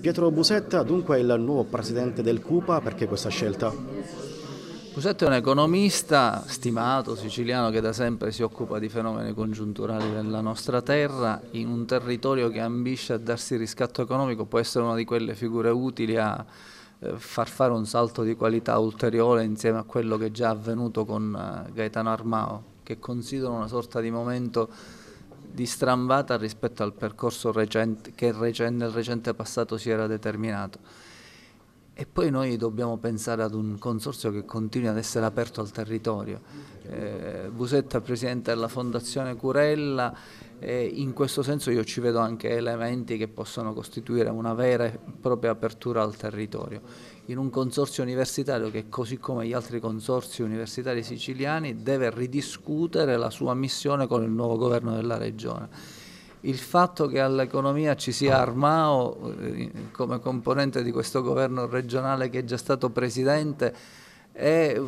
Pietro Busetta dunque è il nuovo presidente del CUPA, perché questa scelta? Busetta è un economista stimato siciliano che da sempre si occupa di fenomeni congiunturali della nostra terra, in un territorio che ambisce a darsi riscatto economico può essere una di quelle figure utili a eh, far fare un salto di qualità ulteriore insieme a quello che è già avvenuto con eh, Gaetano Armao, che considero una sorta di momento di strambata rispetto al percorso recente, che nel recente passato si era determinato. E poi noi dobbiamo pensare ad un consorzio che continui ad essere aperto al territorio. Eh, Busetta è presidente della Fondazione Curella e in questo senso io ci vedo anche elementi che possono costituire una vera e propria apertura al territorio. In un consorzio universitario che così come gli altri consorzi universitari siciliani deve ridiscutere la sua missione con il nuovo governo della regione il fatto che all'economia ci sia Armao eh, come componente di questo governo regionale che è già stato presidente è eh,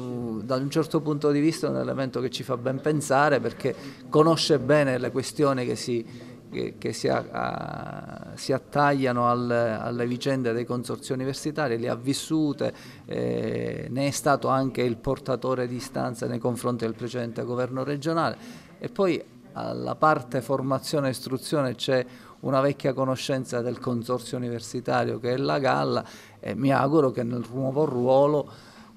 da un certo punto di vista un elemento che ci fa ben pensare perché conosce bene le questioni che si, che, che si, a, a, si attagliano al, alle vicende dei consorzi universitari, le ha vissute, eh, ne è stato anche il portatore di stanza nei confronti del precedente governo regionale e poi alla parte formazione e istruzione c'è una vecchia conoscenza del consorzio universitario che è la Galla e mi auguro che nel nuovo ruolo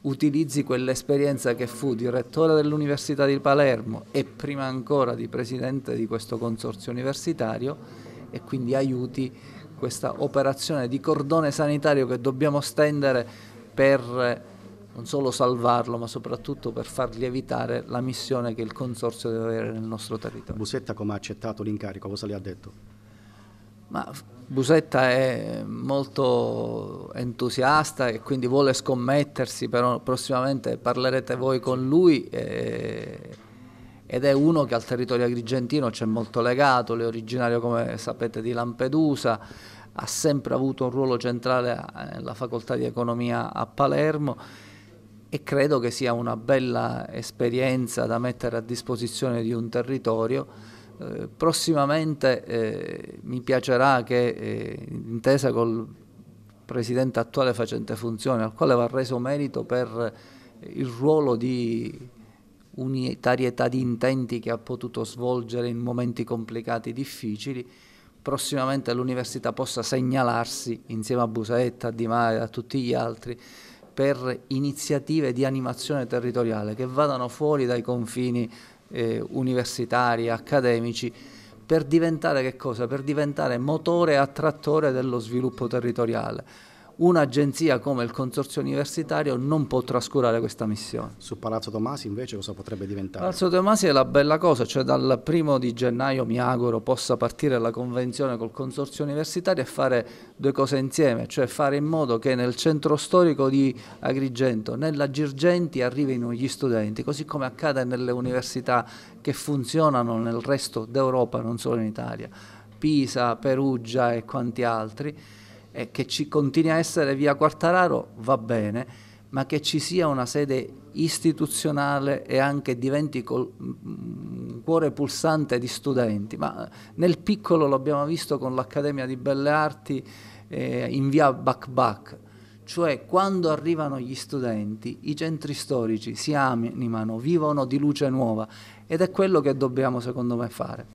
utilizzi quell'esperienza che fu direttore dell'Università di Palermo e prima ancora di presidente di questo consorzio universitario e quindi aiuti questa operazione di cordone sanitario che dobbiamo stendere per non solo salvarlo, ma soprattutto per far lievitare la missione che il Consorzio deve avere nel nostro territorio. Busetta come ha accettato l'incarico? Cosa le ha detto? Ma Busetta è molto entusiasta e quindi vuole scommettersi, però prossimamente parlerete voi con lui e, ed è uno che al territorio agrigentino c'è molto legato, è originario come sapete di Lampedusa, ha sempre avuto un ruolo centrale nella eh, facoltà di economia a Palermo e credo che sia una bella esperienza da mettere a disposizione di un territorio. Eh, prossimamente eh, mi piacerà che, eh, intesa col presidente attuale facente funzione, al quale va reso merito per eh, il ruolo di unitarietà di intenti che ha potuto svolgere in momenti complicati e difficili, prossimamente l'università possa segnalarsi insieme a Busetta, a Di Mare, e a tutti gli altri per iniziative di animazione territoriale che vadano fuori dai confini eh, universitari, accademici, per diventare, per diventare motore e attrattore dello sviluppo territoriale un'agenzia come il Consorzio Universitario non può trascurare questa missione. Su Palazzo Tomasi invece cosa potrebbe diventare? Palazzo Tomasi è la bella cosa, cioè dal primo di gennaio mi auguro possa partire la convenzione col Consorzio Universitario e fare due cose insieme, cioè fare in modo che nel centro storico di Agrigento, nella Girgenti arrivino gli studenti, così come accade nelle università che funzionano nel resto d'Europa, non solo in Italia, Pisa, Perugia e quanti altri e che ci continui a essere via Quartararo va bene, ma che ci sia una sede istituzionale e anche diventi col, mh, mm, cuore pulsante di studenti. Ma nel piccolo l'abbiamo visto con l'Accademia di Belle Arti eh, in via Bac-Bac, cioè quando arrivano gli studenti i centri storici si animano, vivono di luce nuova ed è quello che dobbiamo secondo me fare.